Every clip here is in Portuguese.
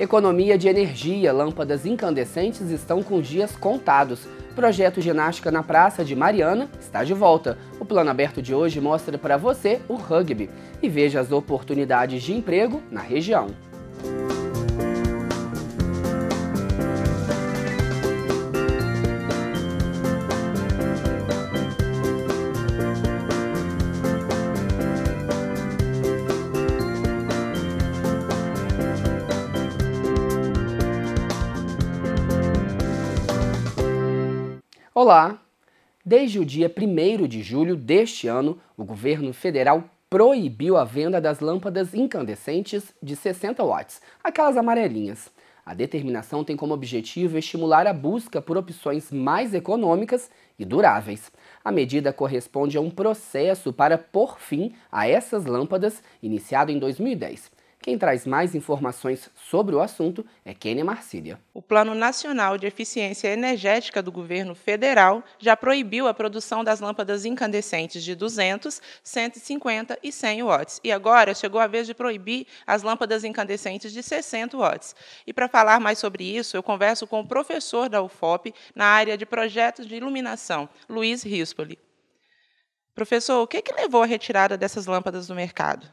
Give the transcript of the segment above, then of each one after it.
Economia de energia, lâmpadas incandescentes estão com dias contados. Projeto Ginástica na Praça de Mariana está de volta. O plano aberto de hoje mostra para você o rugby e veja as oportunidades de emprego na região. Olá! Desde o dia 1 de julho deste ano, o governo federal proibiu a venda das lâmpadas incandescentes de 60 watts, aquelas amarelinhas. A determinação tem como objetivo estimular a busca por opções mais econômicas e duráveis. A medida corresponde a um processo para pôr fim a essas lâmpadas, iniciado em 2010. Quem traz mais informações sobre o assunto é Kênia Marcília. O Plano Nacional de Eficiência Energética do governo federal já proibiu a produção das lâmpadas incandescentes de 200, 150 e 100 watts. E agora chegou a vez de proibir as lâmpadas incandescentes de 60 watts. E para falar mais sobre isso, eu converso com o professor da UFOP na área de projetos de iluminação, Luiz Rispoli. Professor, o que, é que levou à retirada dessas lâmpadas do mercado?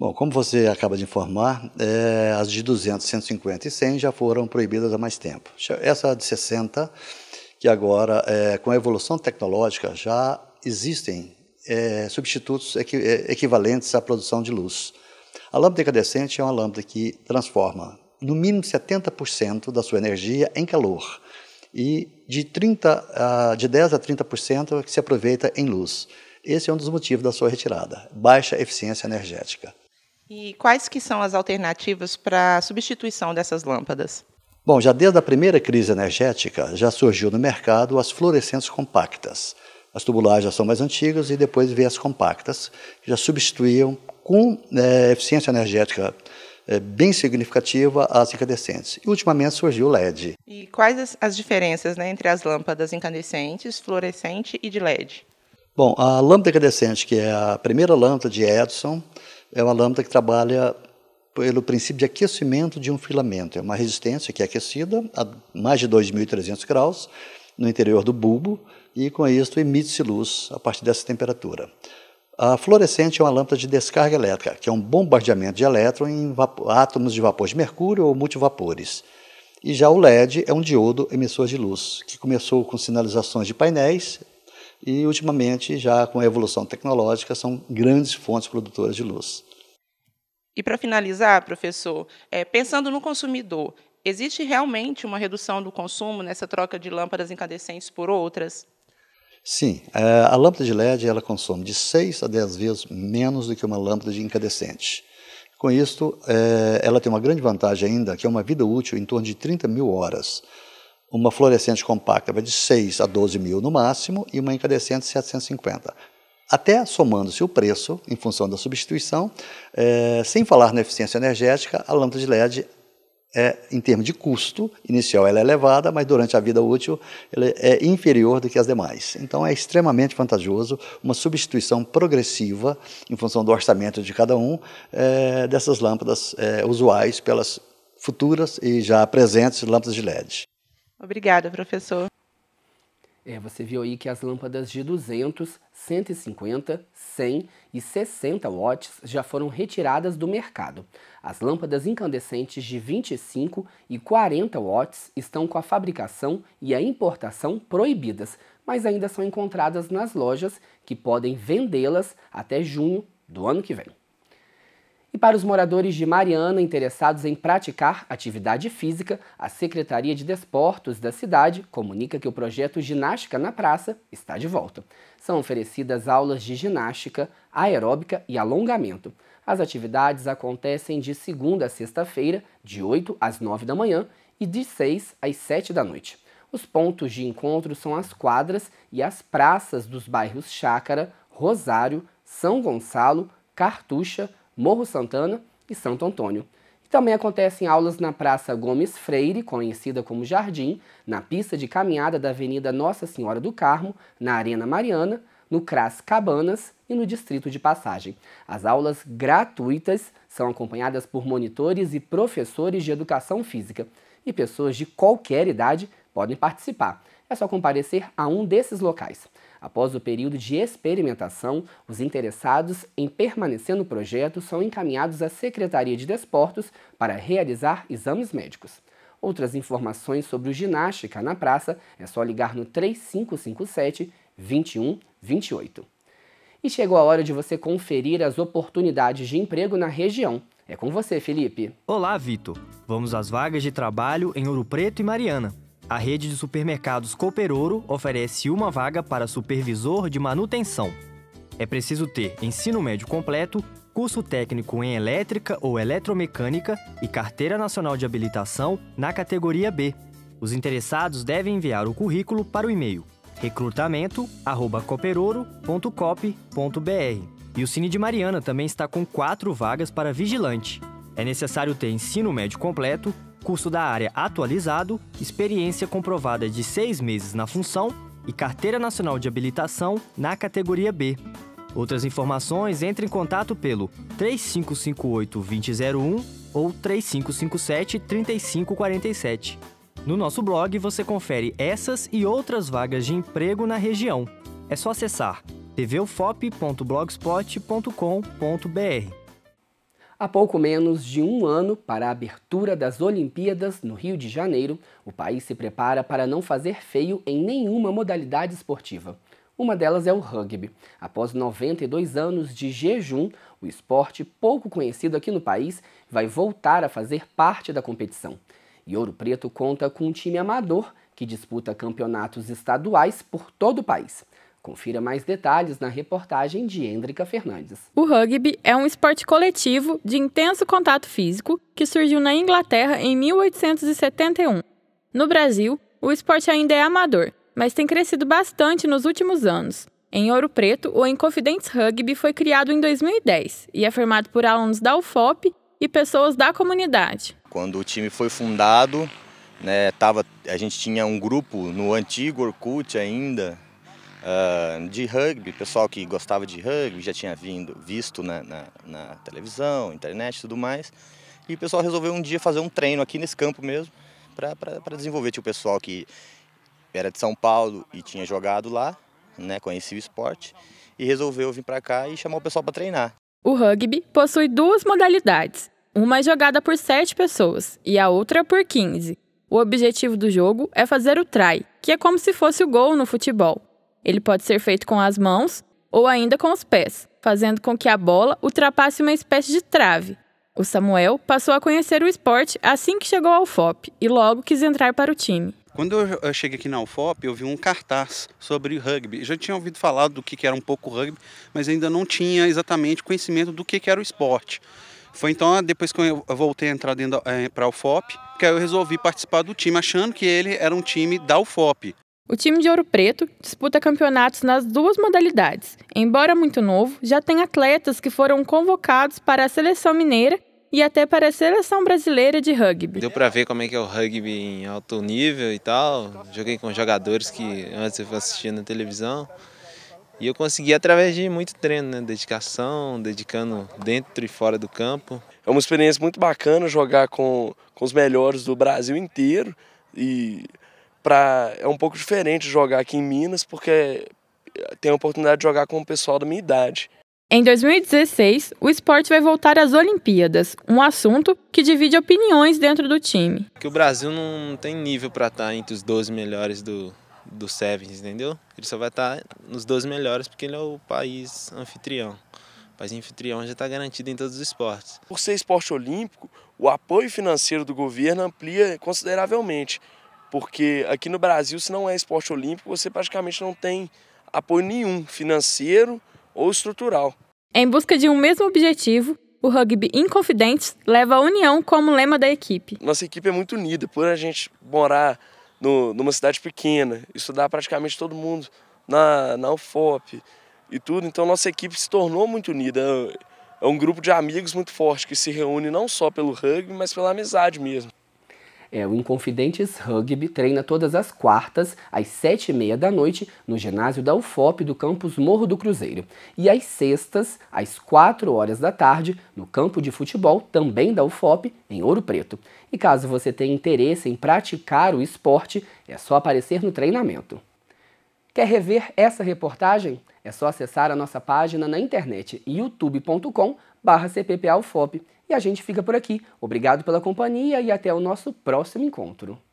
Bom, como você acaba de informar, é, as de 200, 150 e 100 já foram proibidas há mais tempo. Essa de 60, que agora, é, com a evolução tecnológica, já existem é, substitutos equi equivalentes à produção de luz. A lâmpada incandescente é uma lâmpada que transforma no mínimo 70% da sua energia em calor e de, 30 ah, a, de 10 a 30% que se aproveita em luz. Esse é um dos motivos da sua retirada, baixa eficiência energética. E quais que são as alternativas para a substituição dessas lâmpadas? Bom, já desde a primeira crise energética, já surgiu no mercado as fluorescentes compactas. As tubulares já são mais antigas e depois veio as compactas, que já substituíam com é, eficiência energética é, bem significativa as incandescentes. E ultimamente surgiu o LED. E quais as, as diferenças né, entre as lâmpadas incandescentes, fluorescente e de LED? Bom, a lâmpada incandescente, que é a primeira lâmpada de Edison, é uma lâmpada que trabalha pelo princípio de aquecimento de um filamento. É uma resistência que é aquecida a mais de 2.300 graus no interior do bulbo e com isso emite-se luz a partir dessa temperatura. A fluorescente é uma lâmpada de descarga elétrica, que é um bombardeamento de elétrons em átomos de vapor de mercúrio ou multivapores. E já o LED é um diodo emissor de luz, que começou com sinalizações de painéis, e, ultimamente, já com a evolução tecnológica, são grandes fontes produtoras de luz. E para finalizar, professor, é, pensando no consumidor, existe realmente uma redução do consumo nessa troca de lâmpadas incandescentes por outras? Sim, é, a lâmpada de LED ela consome de 6 a 10 vezes menos do que uma lâmpada de incandescente. Com isso, é, ela tem uma grande vantagem ainda, que é uma vida útil em torno de 30 mil horas uma fluorescente compacta vai de 6 a 12 mil no máximo e uma incandescente 750. Até somando-se o preço, em função da substituição, é, sem falar na eficiência energética, a lâmpada de LED é, em termos de custo inicial, ela é elevada, mas durante a vida útil ela é inferior do que as demais. Então é extremamente vantajoso uma substituição progressiva, em função do orçamento de cada um, é, dessas lâmpadas é, usuais pelas futuras e já presentes lâmpadas de LED. Obrigada, professor. É, você viu aí que as lâmpadas de 200, 150, 100 e 60 watts já foram retiradas do mercado. As lâmpadas incandescentes de 25 e 40 watts estão com a fabricação e a importação proibidas, mas ainda são encontradas nas lojas que podem vendê-las até junho do ano que vem. E para os moradores de Mariana interessados em praticar atividade física, a Secretaria de Desportos da cidade comunica que o projeto Ginástica na Praça está de volta. São oferecidas aulas de ginástica, aeróbica e alongamento. As atividades acontecem de segunda a sexta-feira, de 8 às 9 da manhã e de 6 às 7 da noite. Os pontos de encontro são as quadras e as praças dos bairros Chácara, Rosário, São Gonçalo, Cartucha, Morro Santana e Santo Antônio. E também acontecem aulas na Praça Gomes Freire, conhecida como Jardim, na pista de caminhada da Avenida Nossa Senhora do Carmo, na Arena Mariana, no CRAS Cabanas e no Distrito de Passagem. As aulas gratuitas são acompanhadas por monitores e professores de educação física, e pessoas de qualquer idade podem participar é só comparecer a um desses locais. Após o período de experimentação, os interessados em permanecer no projeto são encaminhados à Secretaria de Desportos para realizar exames médicos. Outras informações sobre o ginástica na praça é só ligar no 3557 2128. E chegou a hora de você conferir as oportunidades de emprego na região. É com você, Felipe. Olá, Vitor. Vamos às vagas de trabalho em Ouro Preto e Mariana. A rede de supermercados Cooperouro oferece uma vaga para supervisor de manutenção. É preciso ter ensino médio completo, curso técnico em elétrica ou eletromecânica e carteira nacional de habilitação na categoria B. Os interessados devem enviar o currículo para o e-mail recrutamento@cooperoro.cop.br. E o Cine de Mariana também está com quatro vagas para vigilante. É necessário ter ensino médio completo, curso da área atualizado, experiência comprovada de seis meses na função e carteira nacional de habilitação na categoria B. Outras informações, entre em contato pelo 3558-2001 ou 3557-3547. No nosso blog você confere essas e outras vagas de emprego na região. É só acessar tvufop.blogspot.com.br. Há pouco menos de um ano para a abertura das Olimpíadas no Rio de Janeiro, o país se prepara para não fazer feio em nenhuma modalidade esportiva. Uma delas é o rugby. Após 92 anos de jejum, o esporte pouco conhecido aqui no país vai voltar a fazer parte da competição. E Ouro Preto conta com um time amador que disputa campeonatos estaduais por todo o país. Confira mais detalhes na reportagem de Êndrica Fernandes. O rugby é um esporte coletivo de intenso contato físico que surgiu na Inglaterra em 1871. No Brasil, o esporte ainda é amador, mas tem crescido bastante nos últimos anos. Em Ouro Preto, o Inconfidentes Rugby foi criado em 2010 e é formado por alunos da UFOP e pessoas da comunidade. Quando o time foi fundado, né, tava, a gente tinha um grupo no antigo Orkut ainda, Uh, de rugby, pessoal que gostava de rugby, já tinha vindo, visto na, né, na, na televisão, internet e tudo mais. E o pessoal resolveu um dia fazer um treino aqui nesse campo mesmo, para desenvolver. Tinha o pessoal que era de São Paulo e tinha jogado lá, né, conhecia o esporte, e resolveu vir para cá e chamar o pessoal para treinar. O rugby possui duas modalidades. Uma é jogada por sete pessoas e a outra por 15. O objetivo do jogo é fazer o try, que é como se fosse o gol no futebol. Ele pode ser feito com as mãos ou ainda com os pés, fazendo com que a bola ultrapasse uma espécie de trave. O Samuel passou a conhecer o esporte assim que chegou ao FOP e logo quis entrar para o time. Quando eu cheguei aqui na UFOP, eu vi um cartaz sobre rugby. Eu já tinha ouvido falar do que era um pouco rugby, mas ainda não tinha exatamente conhecimento do que era o esporte. Foi então, ah, depois que eu voltei a entrar dentro é, eh, para a UFOP, que eu resolvi participar do time, achando que ele era um time da UFOP. O time de Ouro Preto disputa campeonatos nas duas modalidades. Embora muito novo, já tem atletas que foram convocados para a seleção mineira e até para a seleção brasileira de rugby. Deu para ver como é que é o rugby em alto nível e tal. Joguei com jogadores que antes eu assistia na televisão. E eu consegui através de muito treino, né? dedicação, dedicando dentro e fora do campo. É uma experiência muito bacana jogar com, com os melhores do Brasil inteiro e pra, é um pouco diferente jogar aqui em Minas, porque tem a oportunidade de jogar com o pessoal da minha idade. Em 2016, o esporte vai voltar às Olimpíadas, um assunto que divide opiniões dentro do time. Que o Brasil não tem nível para estar tá entre os 12 melhores do, do Sevens, entendeu? Ele só vai estar tá nos 12 melhores porque ele é o país anfitrião. O país anfitrião já está garantido em todos os esportes. Por ser esporte olímpico, o apoio financeiro do governo amplia consideravelmente. Porque aqui no Brasil, se não é esporte olímpico, você praticamente não tem apoio nenhum financeiro ou estrutural. Em busca de um mesmo objetivo, o Rugby Inconfidentes leva a união como lema da equipe. Nossa equipe é muito unida, por a gente morar no, numa cidade pequena, estudar praticamente todo mundo na, na UFOP e tudo, então nossa equipe se tornou muito unida. É um é grupo de amigos muito forte que se reúne não só pelo rugby, mas pela amizade mesmo. É, o Inconfidentes Rugby treina todas as quartas, às sete e meia da noite, no ginásio da UFOP do campus Morro do Cruzeiro. E às sextas, às quatro horas da tarde, no campo de futebol, também da UFOP, em Ouro Preto. E caso você tenha interesse em praticar o esporte, é só aparecer no treinamento. Quer rever essa reportagem? É só acessar a nossa página na internet youtube.com.br barra cppalfop. E a gente fica por aqui. Obrigado pela companhia e até o nosso próximo encontro.